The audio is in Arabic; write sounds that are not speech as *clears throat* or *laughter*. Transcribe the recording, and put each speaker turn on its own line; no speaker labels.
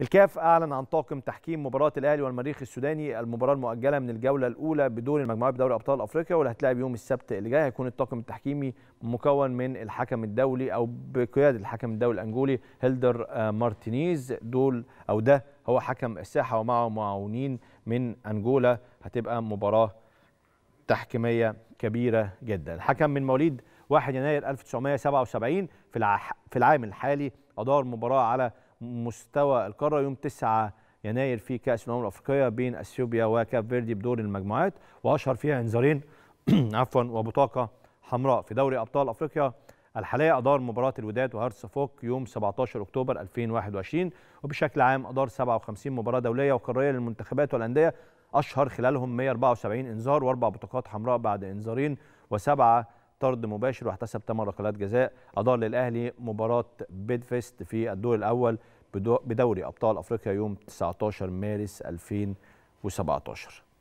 الكاف اعلن عن طاقم تحكيم مباراه الاهلي والمريخ السوداني المباراه المؤجله من الجوله الاولى بدور المجموعات بدوري ابطال افريقيا واللي هتلعب يوم السبت اللي جاي هيكون الطاقم التحكيمي مكون من الحكم الدولي او بقياده الحكم الدولي الانجولي هيلدر آه، مارتينيز دول او ده هو حكم الساحه ومعه معاونين من انجولا هتبقى مباراه تحكيميه كبيره جدا الحكم من مواليد 1 يناير 1977 في العام الحالي ادار مباراه على مستوى القاره يوم 9 يناير في كاس الامم الافريقيه بين اثيوبيا وكاب فيردي بدور المجموعات واشهر فيها انذارين *clears throat* عفوا وبطاقه حمراء في دوري ابطال افريقيا الحالية أدار مباراة الوداد وهارت سفوك يوم 17 أكتوبر 2021 وبشكل عام أدار 57 مباراة دولية وقارية للمنتخبات والأندية أشهر خلالهم 174 إنذار وأربع بطاقات حمراء بعد إنذارين وسبعة طرد مباشر واحتسب 8 ركلات جزاء أدار للأهلي مباراة بيدفيست في الدور الأول بدوري ابطال افريقيا يوم 19 مارس 2017